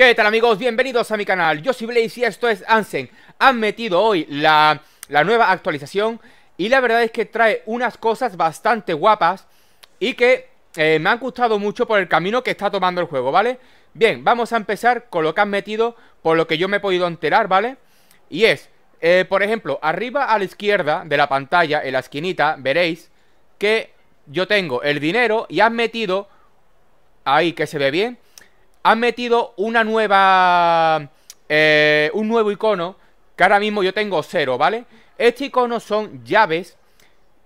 ¿Qué tal amigos? Bienvenidos a mi canal, yo soy Blaze y esto es Ansen Han metido hoy la, nueva actualización y la verdad es que trae unas cosas bastante guapas y que eh, me han gustado mucho por el camino que está tomando el juego, ¿vale? Bien, vamos a empezar con lo que han metido, por lo que yo me he podido enterar, ¿vale? Y es, eh, por ejemplo, arriba a la izquierda de la pantalla, en la esquinita, veréis que yo tengo el dinero y han metido, ahí que se ve bien, han metido una nueva... Eh, un nuevo icono, que ahora mismo yo tengo cero, ¿vale? Este icono son llaves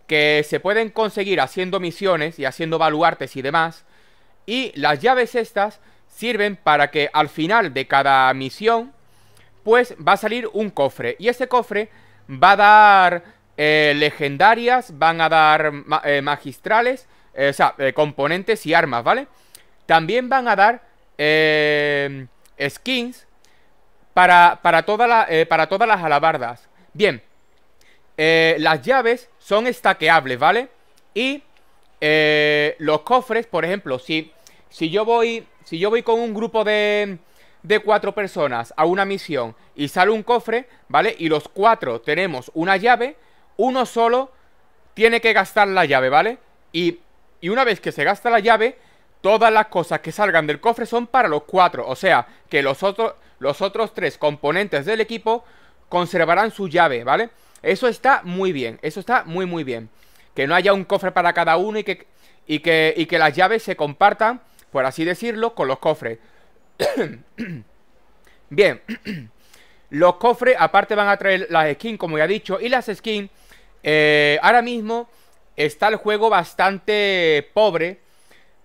que se pueden conseguir haciendo misiones y haciendo baluartes y demás. Y las llaves estas sirven para que al final de cada misión, pues va a salir un cofre. Y ese cofre va a dar eh, legendarias, van a dar eh, magistrales, o sea, componentes y armas, ¿vale? También van a dar Em, skins para, para, toda eh, para todas las alabardas. Bien, eh, las llaves son estaqueables, ¿vale? Y eh, los cofres, por ejemplo, si, si, yo voy, si yo voy con un grupo de, de cuatro personas a una misión y sale un cofre, ¿vale? Y los cuatro tenemos una llave, uno solo tiene que gastar la llave, ¿vale? y una vez que se gasta la llave, Todas las cosas que salgan del cofre son para los cuatro, o sea, que los, otros los otros tres componentes del equipo conservarán su llave, ¿vale? Eso está muy bien, eso está muy muy bien. Que no haya un cofre para cada uno y que, que, las llaves se compartan, por así decirlo, con los cofres. bien, los cofres aparte van a traer las skins, como ya he dicho, y las skins... Eh, ahora mismo está el juego bastante pobre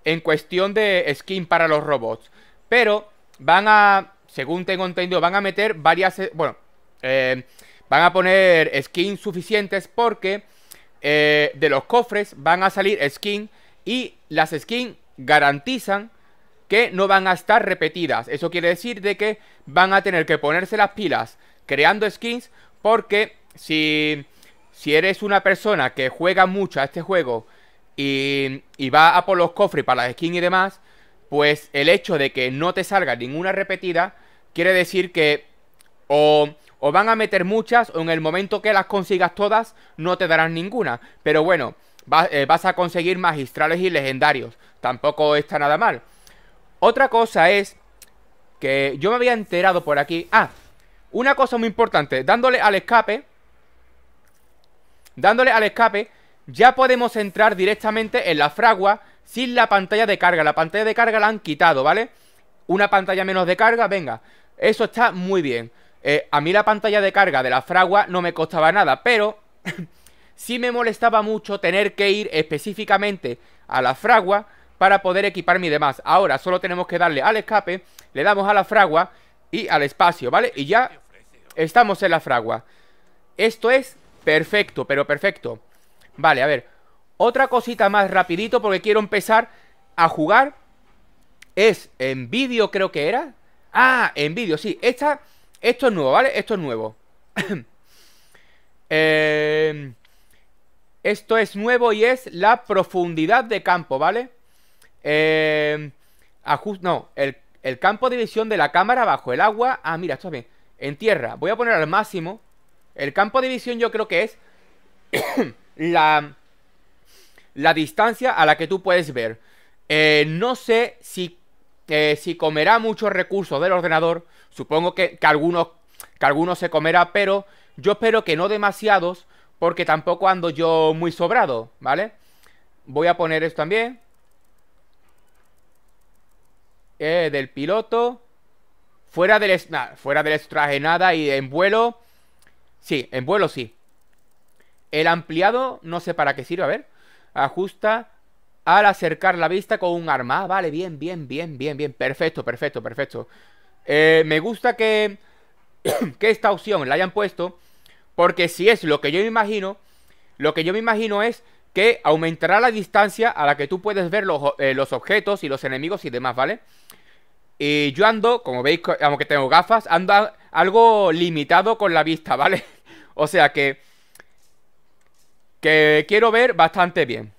en cuestión de skin para los robots. Pero van a, según tengo entendido, van a meter varias... Eh, bueno, eh, van a poner skins suficientes porque eh, de los cofres van a salir skins y las skins garantizan que no van a estar repetidas. Eso quiere decir de que van a tener que ponerse las pilas creando skins porque si, si eres una persona que juega mucho a este juego y, va a por los cofres para las skins y demás, pues el hecho de que no te salga ninguna repetida quiere decir que o, van a meter muchas o en el momento que las consigas todas no te darán ninguna. Pero bueno, eh, vas a conseguir magistrales y legendarios. Tampoco está nada mal. Otra cosa es que yo me había enterado por aquí. Ah, una cosa muy importante. Dándole al escape. Dándole al escape ya podemos entrar directamente en la fragua sin la pantalla de carga. La pantalla de carga la han quitado, ¿vale? Una pantalla menos de carga, venga. Eso está muy bien. Eh, a mí la pantalla de carga de la fragua no me costaba nada, pero sí me molestaba mucho tener que ir específicamente a la fragua para poder equipar mi demás. Ahora solo tenemos que darle al escape, le damos a la fragua y al espacio, ¿vale? Y ya estamos en la fragua. Esto es perfecto, pero perfecto. Vale, a ver. Otra cosita más rapidito porque quiero empezar a jugar. Es en vídeo creo que era. Ah, en vídeo, sí. Esta, esto es nuevo, ¿vale? Esto es nuevo. Em, esto es nuevo y es la profundidad de campo, ¿vale? Em, ajust, no, el, campo de visión de la cámara bajo el agua. Ah, mira, esto bien. En tierra. Voy a poner al máximo. El campo de visión yo creo que es... la, la distancia a la que tú puedes ver. Eh, no sé si, eh, si comerá muchos recursos del ordenador. Supongo que, algunos, que algunos se comerá, pero yo espero que no demasiados, porque tampoco ando yo muy sobrado, ¿vale? Voy a poner esto también. Eh, del piloto. Fuera del, fuera del extraje nada y en vuelo. Sí, en vuelo sí. El ampliado, no sé para qué sirve, a ver. Ajusta al acercar la vista con un arma. Ah, vale, bien, bien, bien, bien, bien. Perfecto, perfecto, perfecto. Eh, me gusta que, que esta opción la hayan puesto. Porque si es lo que yo me imagino, lo que yo me imagino es que aumentará la distancia a la que tú puedes ver los, eh, los objetos y los enemigos y demás, ¿vale? Y yo ando, como veis, aunque tengo gafas, ando algo limitado con la vista, ¿vale? o sea que que quiero ver bastante bien.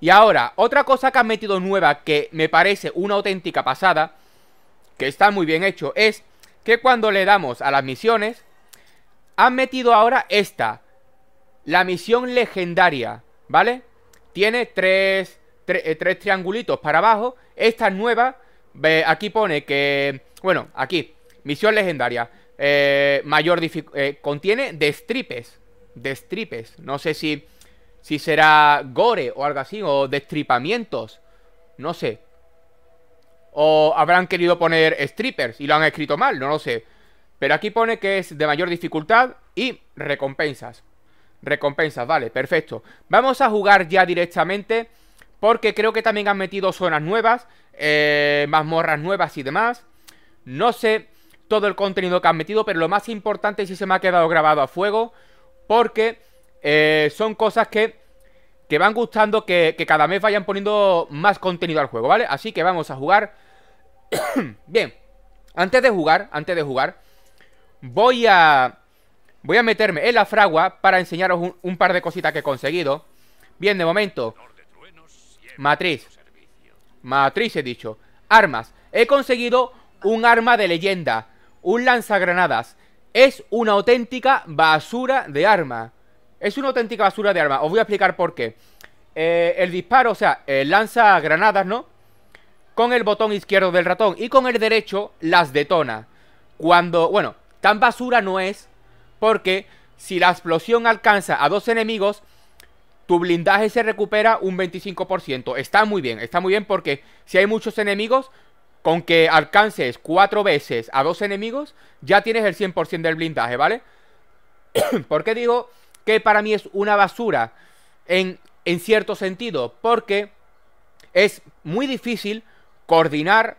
Y ahora, otra cosa que han metido nueva que me parece una auténtica pasada, que está muy bien hecho, es que cuando le damos a las misiones, han metido ahora esta, la misión legendaria, ¿vale? Tiene tres, eh, tres triangulitos para abajo, esta es nueva, aquí pone que, bueno, aquí, misión legendaria, eh, mayor dificultad eh, contiene destripes, de destripes. No sé si, si será gore o algo así, o destripamientos. No sé. O habrán querido poner strippers y lo han escrito mal, no lo sé. Pero aquí pone que es de mayor dificultad y recompensas. Recompensas, vale, perfecto. Vamos a jugar ya directamente porque creo que también han metido zonas nuevas, eh, mazmorras nuevas y demás. No sé todo el contenido que han metido, pero lo más importante, si se me ha quedado grabado a fuego, porque eh, son cosas que, van gustando, que, cada mes vayan poniendo más contenido al juego, ¿vale? Así que vamos a jugar. Bien, antes de jugar, antes de jugar, voy a... Voy a meterme en la fragua para enseñaros un, un par de cositas que he conseguido. Bien, de momento. Matriz. Matriz he dicho. Armas. He conseguido un arma de leyenda. Un lanzagranadas es una auténtica basura de arma. Es una auténtica basura de arma. Os voy a explicar por qué. Eh, el disparo, o sea, lanza granadas, ¿no? Con el botón izquierdo del ratón y con el derecho las detona. Cuando, bueno, tan basura no es porque si la explosión alcanza a dos enemigos, tu blindaje se recupera un 25%. Está muy bien, está muy bien porque si hay muchos enemigos, con que alcances cuatro veces a dos enemigos, ya tienes el 100% del blindaje, ¿vale? ¿Por qué digo que para mí es una basura? En, en cierto sentido, porque es muy difícil coordinar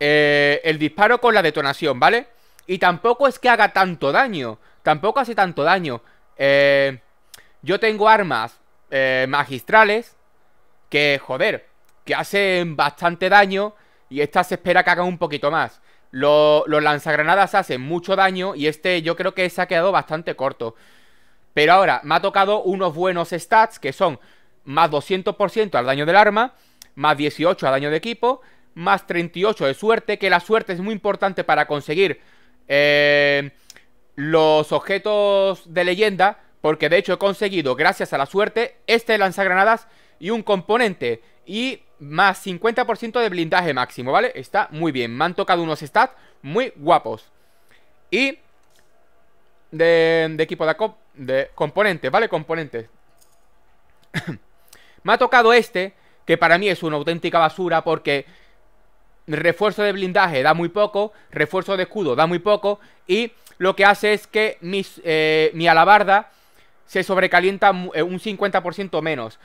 eh, el disparo con la detonación, ¿vale? Y tampoco es que haga tanto daño, tampoco hace tanto daño. Eh, yo tengo armas eh, magistrales que, joder, que hacen bastante daño y esta se espera que haga un poquito más. los lanzagranadas hacen mucho daño y este yo creo que se ha quedado bastante corto. Pero ahora, me ha tocado unos buenos stats que son más 200% al daño del arma, más 18 al daño de equipo, más 38 de suerte, que la suerte es muy importante para conseguir eh, los objetos de leyenda, porque de hecho he conseguido, gracias a la suerte, este lanzagranadas y un componente. Y más 50% de blindaje máximo, ¿vale? Está muy bien, me han tocado unos stats muy guapos Y de, equipo de, componentes, ¿vale? Componentes Me ha tocado este, que para mí es una auténtica basura porque refuerzo de blindaje da muy poco, refuerzo de escudo da muy poco y lo que hace es que eh, mi alabarda se sobrecalienta eh, un 50% menos.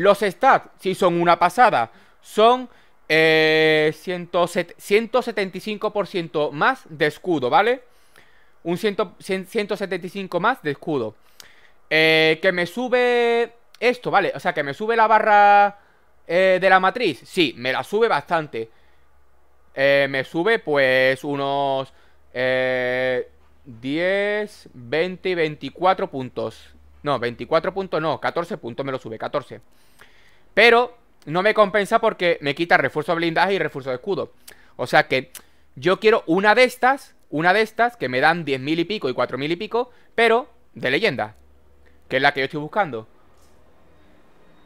Los stats, si son una pasada, son 175% eh, más de escudo, ¿vale? Un 175 más de escudo. Eh, que me sube esto, ¿vale? O sea, que me sube la barra eh, de la matriz. Sí, me la sube bastante. me sube pues unos 10, 20 y 24 puntos. No, 24 puntos no, 14 puntos me lo sube, 14. Pero no me compensa porque me quita refuerzo de blindaje y refuerzo de escudo. O sea que yo quiero una de estas, una de estas que me dan 10.000 y pico y 4.000 y pico, pero de leyenda, que es la que yo estoy buscando.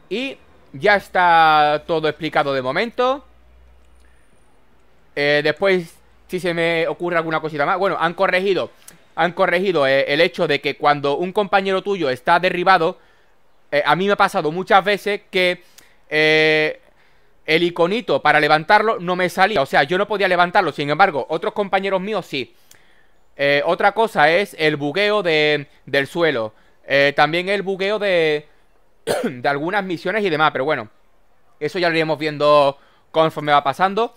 Y ya está todo explicado de momento. Eh, después, si se me ocurre alguna cosita más. Bueno, han corregido. Han corregido eh, el hecho de que cuando un compañero tuyo está derribado. Eh, a mí me ha pasado muchas veces que eh, el iconito para levantarlo no me salía. O sea, yo no podía levantarlo. Sin embargo, otros compañeros míos sí. Eh, otra cosa es el bugueo de, del suelo. Eh, también el bugueo de, de algunas misiones y demás. Pero bueno, eso ya lo iremos viendo conforme va pasando.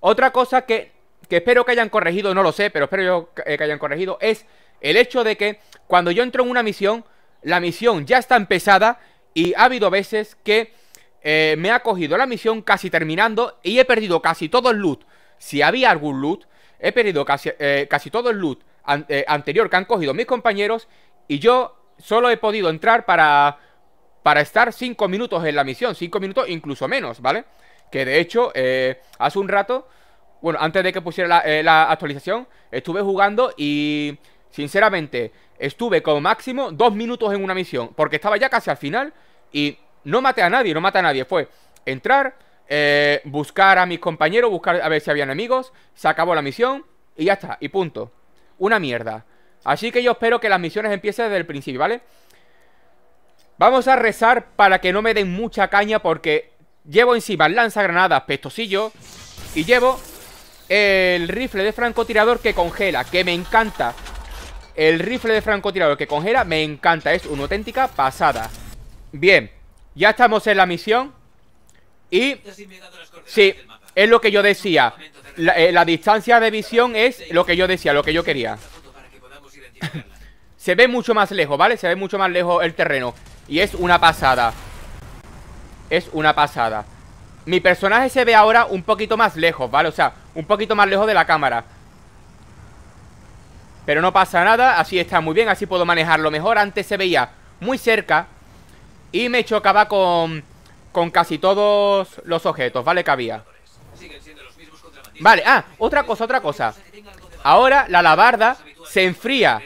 Otra cosa que, que espero que hayan corregido, no lo sé, pero espero yo que hayan corregido, es el hecho de que cuando yo entro en una misión, la misión ya está empezada y ha habido veces que eh, me ha cogido la misión casi terminando y he perdido casi todo el loot. Si había algún loot, he perdido casi, eh, casi todo el loot eh, anterior que han cogido mis compañeros y yo solo he podido entrar para, para estar 5 minutos en la misión, 5 minutos incluso menos, ¿vale? Que de hecho, hace un rato, bueno, antes de que pusiera la, la actualización, estuve jugando y sinceramente estuve como máximo 2 minutos en una misión, porque estaba ya casi al final y no maté a nadie, no mata a nadie. Fue entrar, eh, buscar a mis compañeros, buscar a ver si había enemigos. Se acabó la misión y ya está, y punto. Una mierda. Así que yo espero que las misiones empiecen desde el principio, ¿vale? Vamos a rezar para que no me den mucha caña porque llevo encima lanzagranadas, pestosillo y llevo el rifle de francotirador que congela, que me encanta. El rifle de francotirador que congela me encanta, es una auténtica pasada. Bien, ya estamos en la misión. Y... Sí, es lo que yo decía. Eh, la, distancia de visión es lo que yo decía, lo que yo quería. Se ve mucho más lejos, ¿vale? Se ve mucho más lejos el terreno. Y es una pasada. Es una pasada. Mi personaje se ve ahora un poquito más lejos, ¿vale? O sea, un poquito más lejos de la cámara. Pero no pasa nada, así está muy bien, así puedo manejarlo mejor. Antes se veía muy cerca y me chocaba con, con casi todos los objetos, ¿vale? Que había Vale, ah, otra cosa, otra cosa Ahora la alabarda se enfría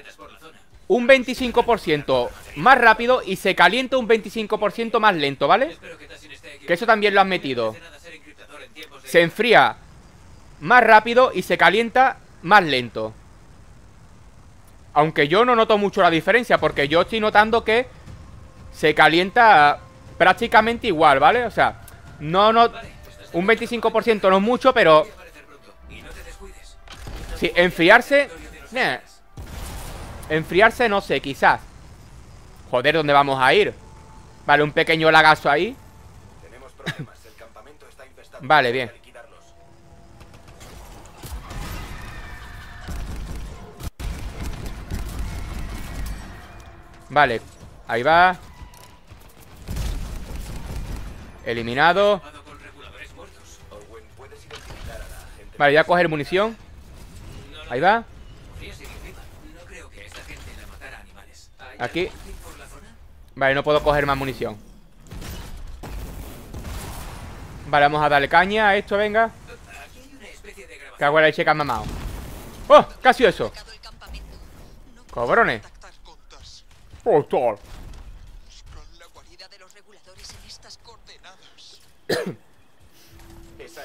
un 25% más rápido y se calienta un 25% más lento, ¿vale? Que eso también lo han metido Se enfría más rápido y se calienta más lento Aunque yo no noto mucho la diferencia porque yo estoy notando que se calienta prácticamente igual, ¿vale? O sea, no, no... Un 25% no es mucho, pero... Sí, enfriarse... Enfriarse no sé, quizás. Joder, ¿dónde vamos a ir? Vale, un pequeño lagazo ahí. Vale, bien. Vale, ahí va. Eliminado. Vale, ya coger munición. Ahí va. Aquí. Vale, no puedo coger más munición. Vale, vamos a darle caña a esto, venga. Que en la leche mamado. ¡Oh! Casi eso. ¡Cobrones! Postal. Esa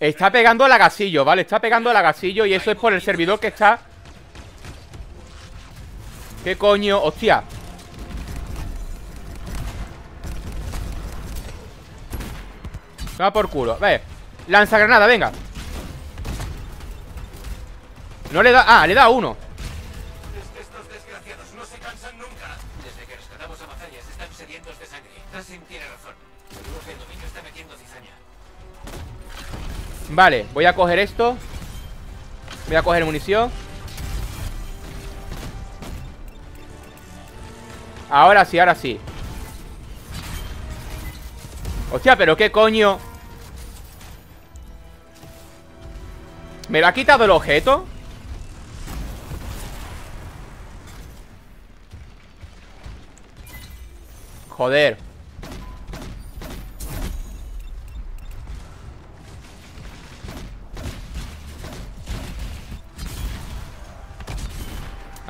está pegando al agasillo, ¿vale? Está pegando al agasillo y eso es por el servidor que está... ¿Qué coño? ¡Hostia! Va por culo. Ve. Lanza granada, venga. No le da... Ah, le da uno. Vale, voy a coger esto Voy a coger munición Ahora sí, ahora sí Hostia, pero qué coño ¿Me lo ha quitado el objeto? Joder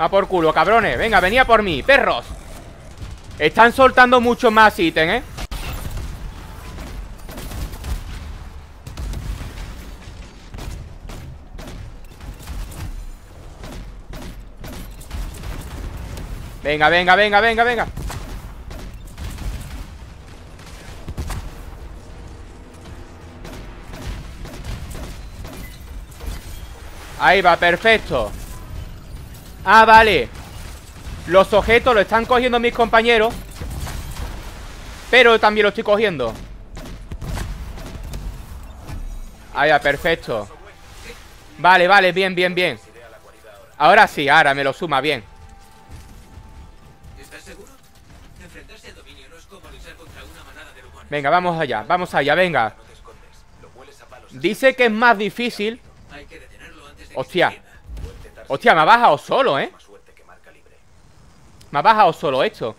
A por culo, cabrones Venga, venía por mí, perros Están soltando mucho más ítems, ¿eh? Venga, venga, venga, venga, venga Ahí va, perfecto Ah, vale Los objetos lo están cogiendo mis compañeros Pero también lo estoy cogiendo Ah, ya, perfecto Vale, vale, bien, bien, bien Ahora sí, ahora me lo suma, bien Venga, vamos allá, vamos allá, venga Dice que es más difícil Hostia Hostia, me ha bajado solo, ¿eh? Me ha bajado solo esto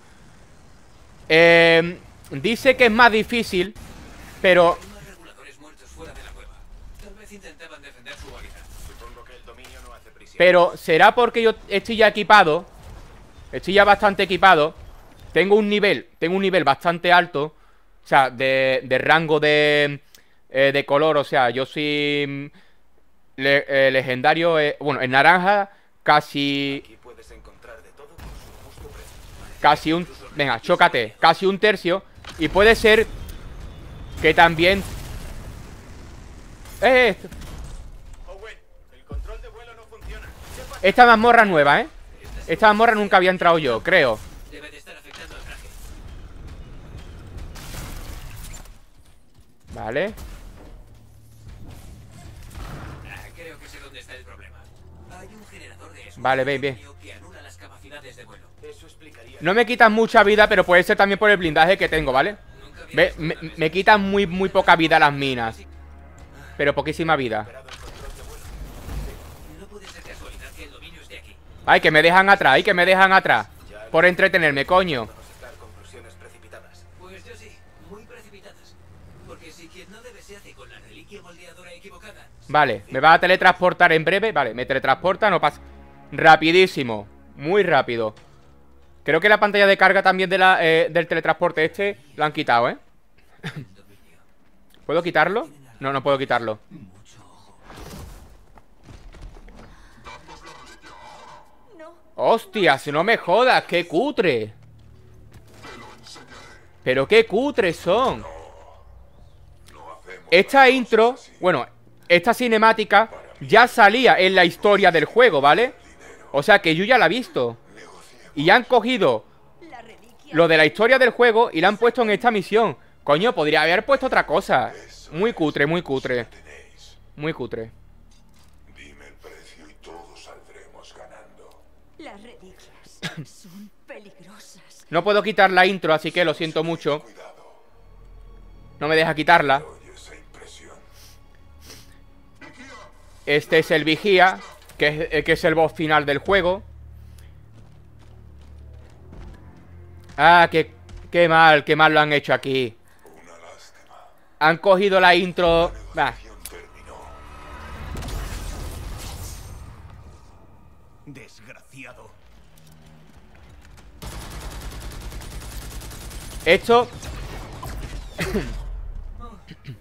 eh, em, Dice que es más difícil Pero Pero será porque yo estoy ya equipado Estoy ya bastante equipado Tengo un nivel Tengo un nivel bastante alto O sea, de, rango de, eh, de color O sea, yo sí... Eh, legendario, eh, bueno, en naranja, casi... Casi un... Venga, chócate. Casi un tercio. Y puede ser que también... ¡Eh! eh Esta mazmorra nueva, ¿eh? Esta mazmorra nunca había entrado yo, creo. Vale. Vale, bien, bien. No me quitan mucha vida, pero puede ser también por el blindaje que tengo, ¿vale? Me, quitan muy, muy poca vida las minas. Pero poquísima vida. Ay, que me dejan atrás, ay, que me dejan atrás. Por entretenerme, coño. Vale, me va a teletransportar en breve Vale, me teletransporta, no pasa Rapidísimo. Muy rápido. Creo que la pantalla de carga también eh, del teletransporte este la han quitado, ¿eh? ¿Puedo quitarlo? No, no puedo quitarlo. Hostia, si no me jodas, qué cutre. Pero qué cutre son. Esta intro, bueno, esta cinemática ya salía en la historia del juego, ¿vale? O sea que yo ya la ha visto. Y han cogido lo de la historia del juego y la han puesto en esta misión. Coño, podría haber puesto otra cosa. Muy cutre, muy cutre. Muy cutre. No puedo quitar la intro, así que lo siento mucho. No me deja quitarla. Este es el vigía. Eh, que es, el boss final del juego. Ah, qué, mal, qué mal lo han hecho aquí. Han cogido la intro... Desgraciado. Esto... Ah.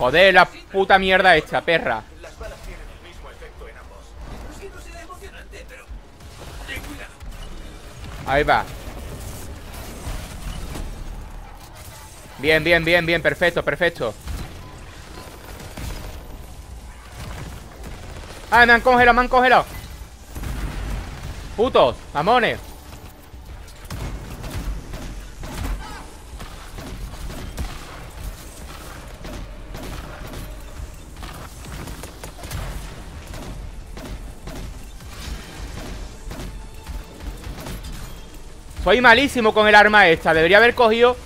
Joder, la puta mierda esta, perra. Ahí va. Bien, bien, bien, bien, perfecto, perfecto. Ah, me han congelado, me han congelado. Putos, mamones. Soy malísimo con el arma esta Debería haber cogido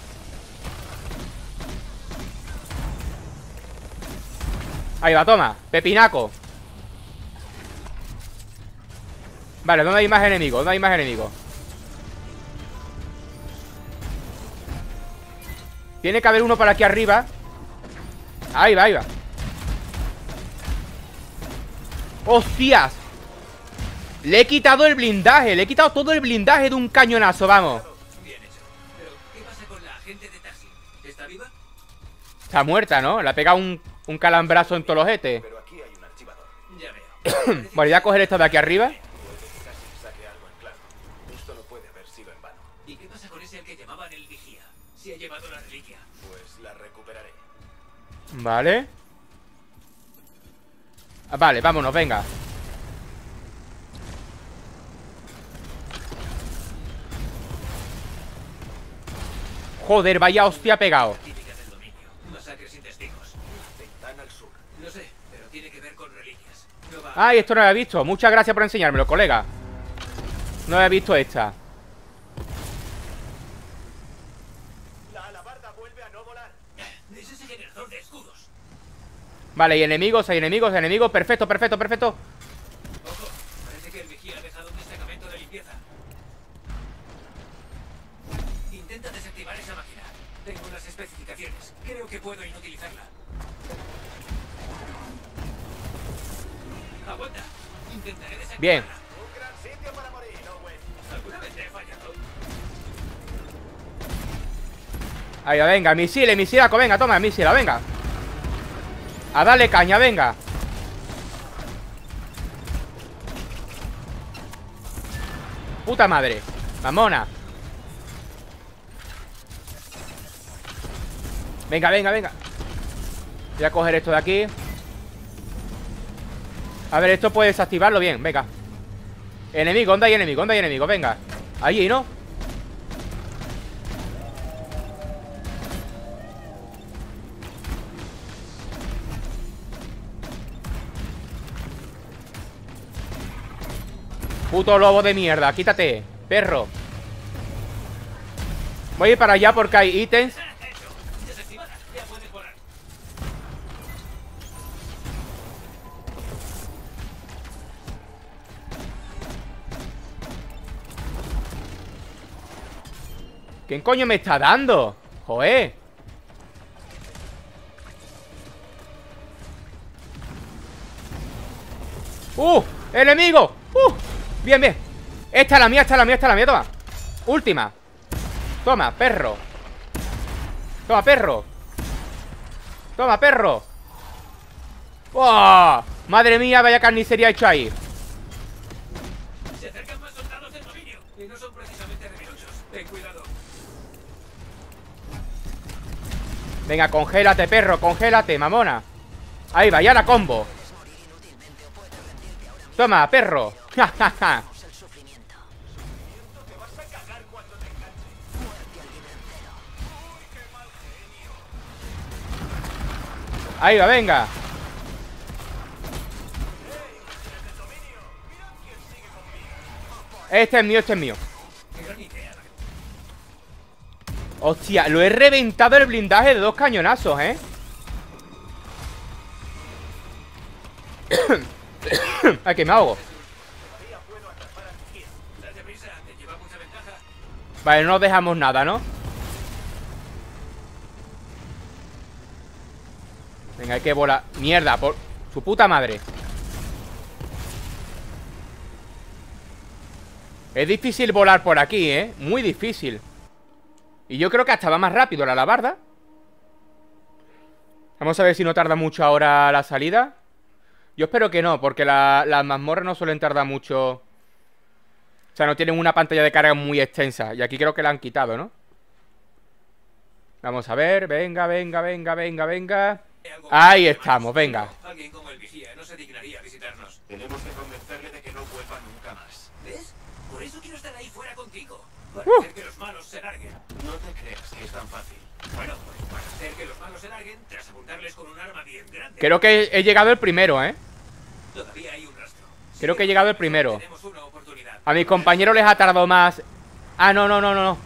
Ahí va, toma Pepinaco Vale, ¿dónde hay más enemigos? ¿Dónde hay más enemigos? Tiene que haber uno para aquí arriba Ahí va, ahí va ¡Hostias! Le he quitado el blindaje, le he quitado todo el blindaje de un cañonazo, vamos. Bien hecho. Pero, ¿qué pasa con la gente de taxi? ¿Está viva? Está muerta, ¿no? Le ha pegado un, un calambrazo en todo los Pero aquí hay un archivador. Ya veo. voy a coger esto de aquí arriba. Esto no puede haber sido en vano. ¿Y qué pasa con ese al que llamaban el vigía? Si ha llevado la reliquia. Pues la recuperaré. Vale. Ah, vale, vámonos, venga. Joder, vaya hostia pegado. Ay, esto no lo había visto. Muchas gracias por enseñármelo, colega. No había visto esta. Vale, hay enemigos, hay enemigos, hay enemigos. Perfecto, perfecto, perfecto. Bien. Ahí va, venga, misiles, eh, misilaco, venga, toma, misila, venga A darle caña, venga Puta madre Mamona Venga, venga, venga Voy a coger esto de aquí a ver, esto puedes activarlo bien, venga Enemigo, onda y enemigo, onda y enemigo, venga Allí, ¿no? Puto lobo de mierda, quítate Perro Voy a ir para allá porque hay ítems ¿Quién coño me está dando? ¡Joder! ¡Uh! ¡Enemigo! ¡Uh! Bien, bien Esta es la mía, esta es la mía, esta es la mía, toma Última Toma, perro Toma, perro Toma, perro Madre mía, vaya carnicería hecho ahí Y no son precisamente rebelosos. Ten cuidado. Venga, congélate, perro, congélate, mamona. Ahí va, ya la combo. Toma, perro. Ja, ja, ja. Ahí va, venga. Este es mío, este es mío Hostia, lo he reventado el blindaje de dos cañonazos, ¿eh? Ay, que me ahogo Vale, no dejamos nada, ¿no? Venga, hay que volar Mierda, por su puta madre Es difícil volar por aquí, ¿eh? Muy difícil Y yo creo que hasta va más rápido la labarda Vamos a ver si no tarda mucho ahora la salida Yo espero que no, porque la, las mazmorras no suelen tardar mucho O sea, no tienen una pantalla de carga muy extensa Y aquí creo que la han quitado, ¿no? Vamos a ver, venga, venga, venga, venga, venga Ahí estamos, venga no se dignaría visitarnos Tenemos que convencerle de que no vuelva nunca más ¿Ves? Por eso quiero estar ahí fuera contigo. Para uh. hacer que los malos se larguen. No te creas que es tan fácil. Bueno, pues para hacer que los malos se larguen, tras apuntarles con un arma bien grande. Creo que he llegado el primero, ¿eh? Todavía hay un rastro. Creo que he llegado el primero. A mis compañeros les ha tardado más. Ah, no, no, no, no, no.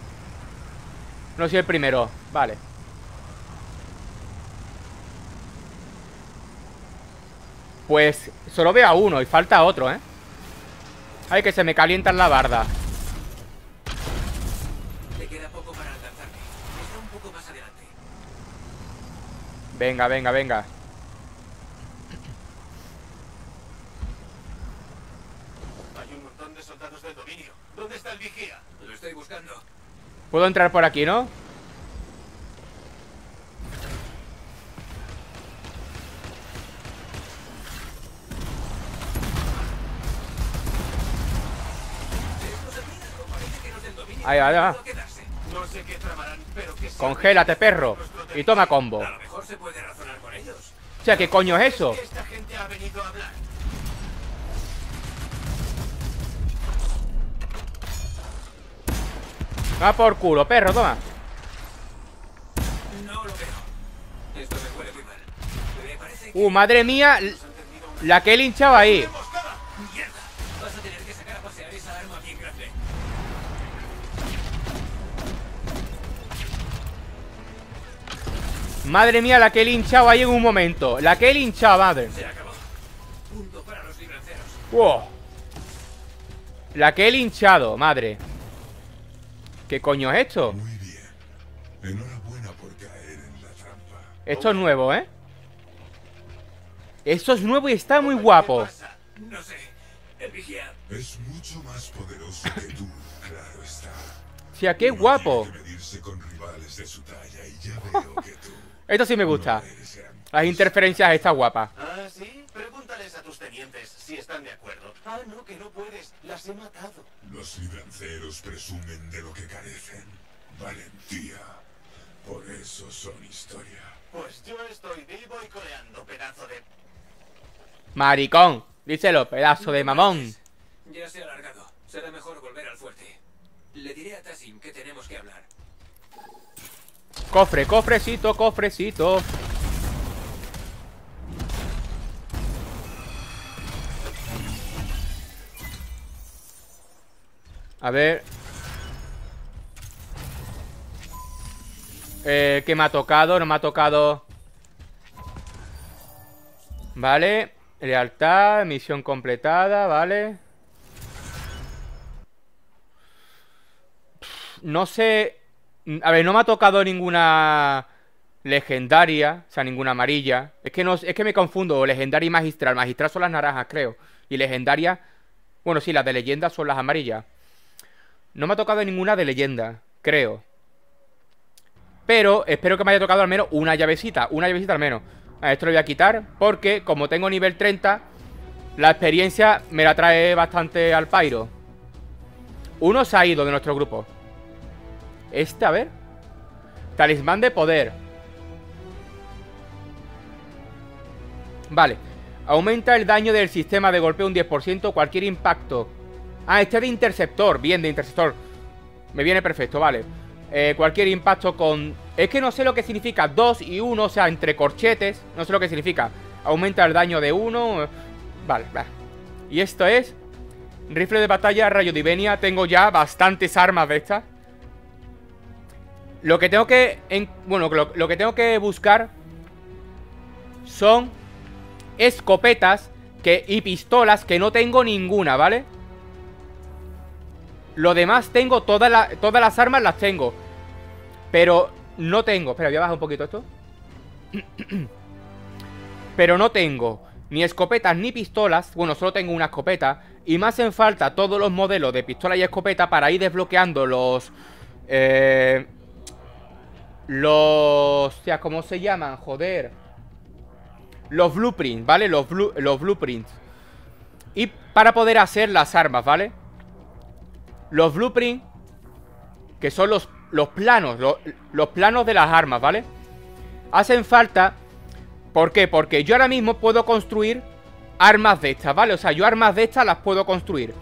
No soy el primero. Vale. Pues solo veo a uno y falta otro, ¿eh? Ay, que se me calientan la barda. Venga, venga, venga. Hay un montón de soldados del dominio. ¿Dónde está el vigía? Lo estoy buscando. Puedo entrar por aquí, ¿no? Ahí va, ahí va. Congélate, perro. Y toma combo. O sea, ¿qué coño es eso? Va por culo, perro, toma. Uh, madre mía. La que he linchado ahí. Madre mía, la que he linchado ahí en un momento. La que he linchado, madre. Wow. La que he linchado, madre. ¿Qué coño es esto? Muy bien. Enhorabuena por caer en la trampa. Esto es nuevo, ¿eh? Esto es nuevo y está muy guapo. No sé. El vigía. Es mucho más poderoso que tú, claro está. O sea, qué guapo. Con rivales de su talla y ya veo que esto sí me gusta. Las interferencias estas guapas. Ah, sí, pregúntales a tus tenientes si están de acuerdo. Ah, no, que no puedes, las he matado. Los libranceros presumen de lo que carecen. Valentía. Por eso son historia. Pues yo estoy vivo y coleando, pedazo de... Maricón, díselo, pedazo de mamón. Ya se ha alargado. Será mejor volver al fuerte. Le diré a Tassim que tenemos que hablar. Cofre, cofrecito, cofrecito. A ver. Eh, ¿Qué me ha tocado? No me ha tocado. Vale. Lealtad, misión completada, vale. No sé Mm, a ver, no me ha tocado ninguna legendaria, o sea, ninguna amarilla. Es que, no, es que me confundo, legendaria y magistral. Magistral son las naranjas, creo. Y legendaria, bueno, sí, las de leyenda son las amarillas. No me ha tocado ninguna de leyenda, creo. Pero espero que me haya tocado al menos una llavecita, una llavecita al menos. A esto lo voy a quitar porque como tengo nivel 30, la experiencia me la trae bastante al pairo. Uno se ha ido de nuestro grupo. Este, a ver. Talismán de poder. Vale. Aumenta el daño del sistema de golpe un 10%, cualquier impacto. Ah, este de interceptor. Bien, de interceptor. Me viene perfecto, vale. Eh, cualquier impacto con... Es que no sé lo que significa 2 y 1, o sea, entre corchetes. No sé lo que significa. Aumenta el daño de 1. Vale, vale. Y esto es... Rifle de batalla, rayo divenia. Tengo ya bastantes armas de estas. Lo que tengo que... bueno, lo, que tengo que buscar son escopetas que, y pistolas que no tengo ninguna, ¿vale? Lo demás tengo, todas todas las armas las tengo. Pero no tengo... Espera, voy a bajar un poquito esto. pero no tengo ni escopetas ni pistolas. Bueno, solo tengo una escopeta. Y más hacen falta todos los modelos de pistola y escopeta para ir desbloqueando los... Eh, los... sea, ¿cómo se llaman? Joder Los blueprints, ¿vale? Los, los blueprints Y para poder hacer las armas, ¿vale? Los blueprints Que son los, los planos los, los planos de las armas, ¿vale? Hacen falta ¿Por qué? Porque yo ahora mismo puedo construir Armas de estas, ¿vale? O sea, yo armas de estas las puedo construir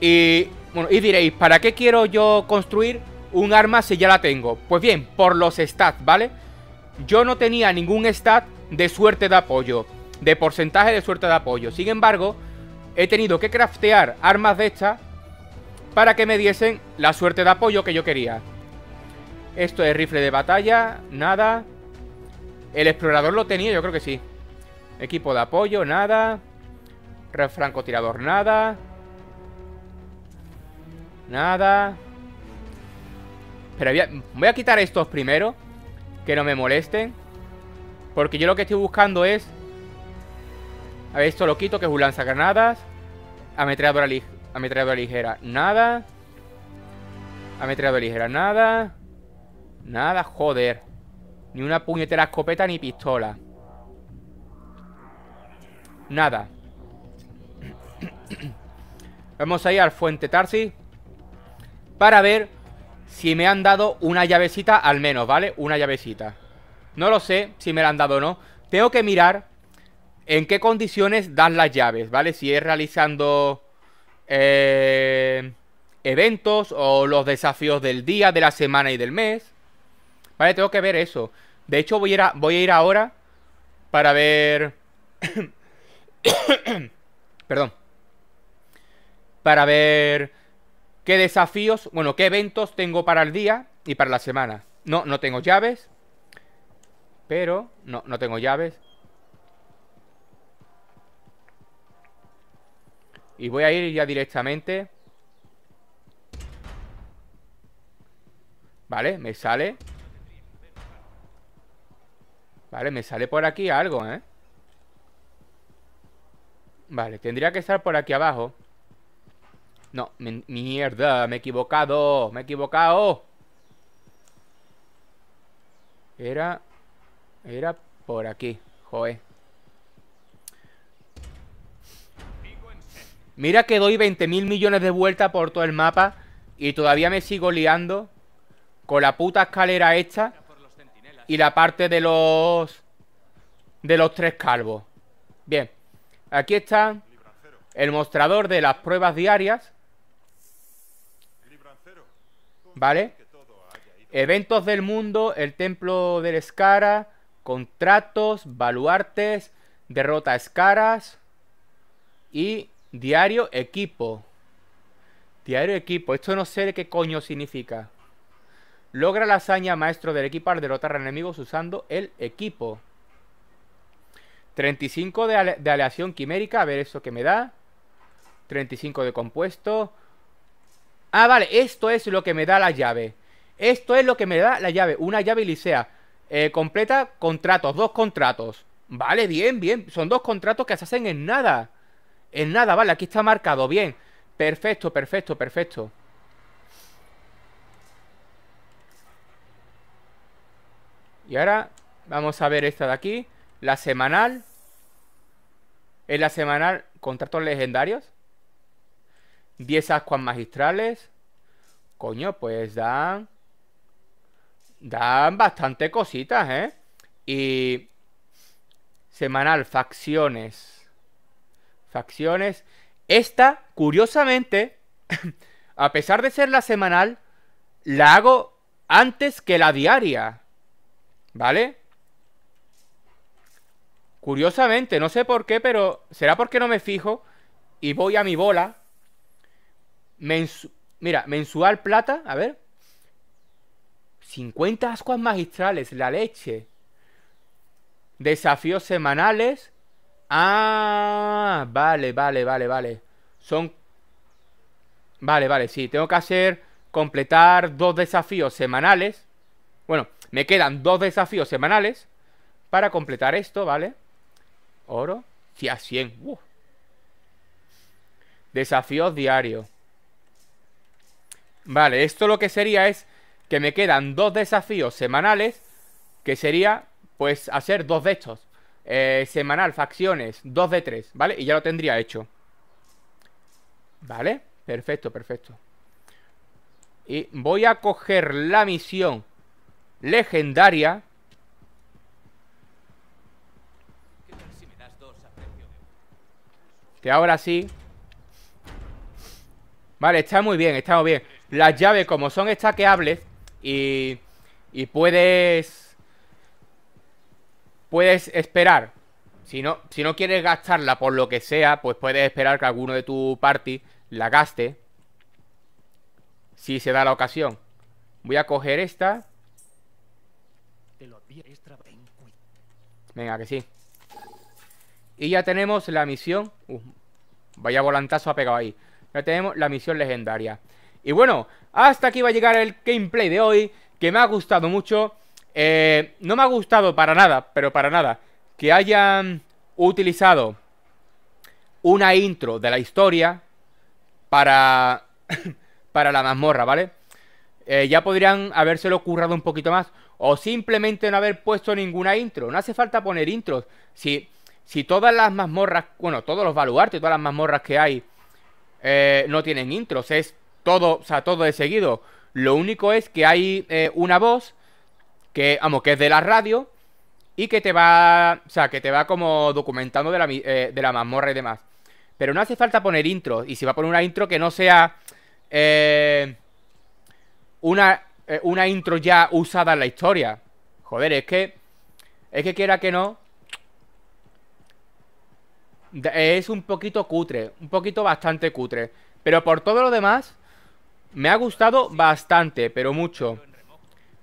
Y... Bueno, y diréis, ¿para qué quiero yo construir un arma si ya la tengo. Pues bien, por los stats, ¿vale? Yo no tenía ningún stat de suerte de apoyo. De porcentaje de suerte de apoyo. Sin embargo, he tenido que craftear armas de estas para que me diesen la suerte de apoyo que yo quería. Esto es rifle de batalla, nada. El explorador lo tenía, yo creo que sí. Equipo de apoyo, nada. Francotirador, nada. Nada. Pero voy a, quitar estos primero Que no me molesten Porque yo lo que estoy buscando es A ver, esto lo quito Que es un lanzagranadas Ametralladora, ligero: ametralladora ligera Nada Ametralladora ligera, nada Nada, joder Ni una puñetera escopeta ni pistola Nada Vamos a ir al Fuente Tarsi Para ver si me han dado una llavecita al menos, ¿vale? Una llavecita. No lo sé si me la han dado o no. Tengo que mirar en qué condiciones dan las llaves, ¿vale? Si es realizando eh, eventos o los desafíos del día, de la semana y del mes. Vale, tengo que ver eso. De hecho, voy a ir ahora para ver... Perdón. Para ver ¿Qué desafíos, bueno, qué eventos tengo para el día y para la semana? No, no tengo llaves. Pero, no, no tengo llaves. Y voy a ir ya directamente. Vale, me sale. Vale, me sale por aquí algo, ¿eh? Vale, tendría que estar por aquí abajo. No, mierda, me he equivocado, me he equivocado. Era... Era por aquí, joe. Mira que doy 20.000 mil millones de vueltas por todo el mapa y todavía me sigo liando con la puta escalera esta y la parte de los... de los tres calvos. Bien, aquí está el mostrador de las pruebas diarias ¿Vale? Eventos del mundo, el templo del Escara, contratos, baluartes, derrota a Escaras y diario equipo. Diario equipo, esto no sé de qué coño significa. Logra la hazaña maestro del equipo al derrotar a enemigos usando el equipo. 35 de, de aleación quimérica, a ver eso que me da. 35 de compuesto. Ah, vale, esto es lo que me da la llave. Esto es lo que me da la llave. Una llave licea. Eh, completa contratos, dos contratos. Vale, bien, bien. Son dos contratos que se hacen en nada. En nada, vale, aquí está marcado, bien. Perfecto, perfecto, perfecto. Y ahora vamos a ver esta de aquí. La semanal. En la semanal, contratos legendarios. 10 ascuas magistrales, coño, pues dan. Dan bastante cositas, ¿eh? Y. Semanal, facciones. Facciones. Esta, curiosamente, a pesar de ser la semanal, la hago antes que la diaria. ¿Vale? Curiosamente, no sé por qué, pero será porque no me fijo y voy a mi bola Mira, mensual plata, a ver. 50 ascuas magistrales, la leche. Desafíos semanales. Ah, vale, vale, vale, vale. Son... Vale, vale, sí. Tengo que hacer, completar dos desafíos semanales. Bueno, me quedan dos desafíos semanales para completar esto, ¿vale? Oro. Sí, a 100. Uh. Desafíos diarios. Vale, esto lo que sería es que me quedan dos desafíos semanales, que sería pues hacer dos de estos. Eh, semanal, facciones, dos de tres, ¿vale? Y ya lo tendría hecho. Vale, perfecto, perfecto. Y voy a coger la misión legendaria. Que ahora sí. Vale, está muy bien, estamos bien. Las llaves, como son estaqueables y, y puedes... Puedes esperar. Si no, si no quieres gastarla por lo que sea, pues puedes esperar que alguno de tu party la gaste. Si se da la ocasión. Voy a coger esta. Venga, que sí. Y ya tenemos la misión... Uh, vaya volantazo ha pegado ahí. Ya tenemos la misión legendaria. Y bueno, hasta aquí va a llegar el gameplay de hoy, que me ha gustado mucho. Eh, no me ha gustado para nada, pero para nada, que hayan utilizado una intro de la historia para, para la mazmorra, ¿vale? Eh, ya podrían habérselo currado un poquito más. O simplemente no haber puesto ninguna intro. No hace falta poner intros. Si, si todas las mazmorras, bueno, todos los baluartes, todas las mazmorras que hay, eh, no tienen intros. Es todo, o sea, todo de seguido. Lo único es que hay eh, una voz que, vamos, que es de la radio y que te va, o sea, que te va como documentando de la, eh, de la mazmorra y demás. Pero no hace falta poner intro. Y si va a poner una intro que no sea eh, una, eh, una intro ya usada en la historia. Joder, es que, es que quiera que no, es un poquito cutre, un poquito bastante cutre. Pero por todo lo demás, me ha gustado bastante, pero mucho.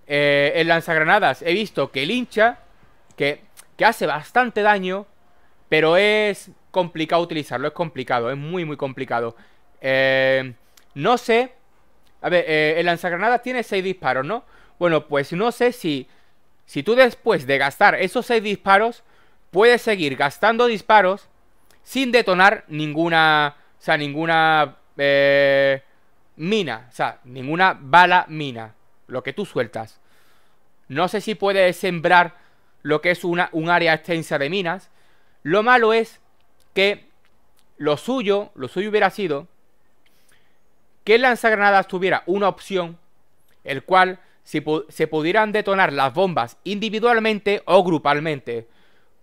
Eh, en lanzagranadas he visto que el hincha, que, que hace bastante daño, pero es complicado utilizarlo, es complicado, es muy, muy complicado. Eh, no sé. A ver, eh, el lanzagranadas tiene 6 disparos, ¿no? Bueno, pues no sé si. Si tú después de gastar esos 6 disparos, puedes seguir gastando disparos sin detonar ninguna. O sea, ninguna. Eh, mina, o sea, ninguna bala mina, lo que tú sueltas. No sé si puedes sembrar lo que es una, un área extensa de minas. Lo malo es que lo suyo, lo suyo hubiera sido que el lanzagranadas tuviera una opción, el cual si se pudieran detonar las bombas individualmente o grupalmente.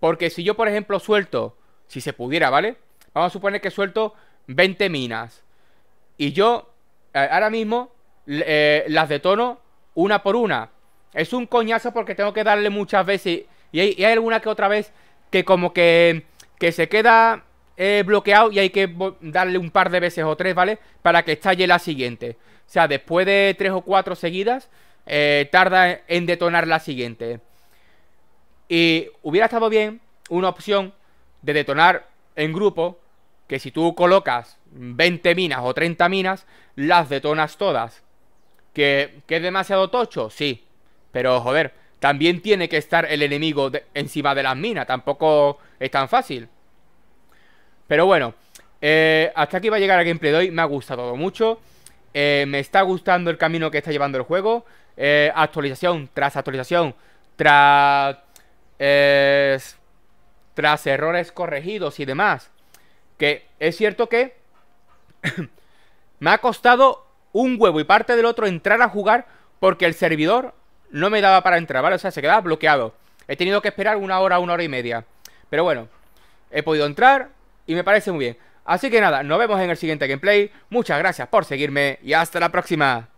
Porque si yo, por ejemplo, suelto, si se pudiera, ¿vale? Vamos a suponer que suelto 20 minas. Y yo eh, ahora mismo eh, las detono una por una. Es un coñazo porque tengo que darle muchas veces. Y hay, alguna que otra vez que como que, se queda eh, bloqueado y hay que darle un par de veces o tres, ¿vale? Para que estalle la siguiente. O sea, después de tres o cuatro seguidas, tarda en detonar la siguiente. Y hubiera estado bien una opción de detonar en grupo, que si tú colocas 20 minas o 30 minas, las detonas todas. ¿Que, es demasiado tocho? Sí. Pero joder, también tiene que estar el enemigo encima de las minas. Tampoco es tan fácil. Pero bueno, eh, hasta aquí va a llegar el gameplay de hoy. Me ha gustado mucho. Eh, me está gustando el camino que está llevando el juego. Eh, actualización tras actualización. Tras. tras errores corregidos y demás. Que es cierto que me ha costado un huevo y parte del otro entrar a jugar porque el servidor no me daba para entrar, ¿vale? O sea, se quedaba bloqueado. He tenido que esperar una hora, una hora y media. Pero bueno, he podido entrar y me parece muy bien. Así que nada, nos vemos en el siguiente gameplay. Muchas gracias por seguirme y hasta la próxima.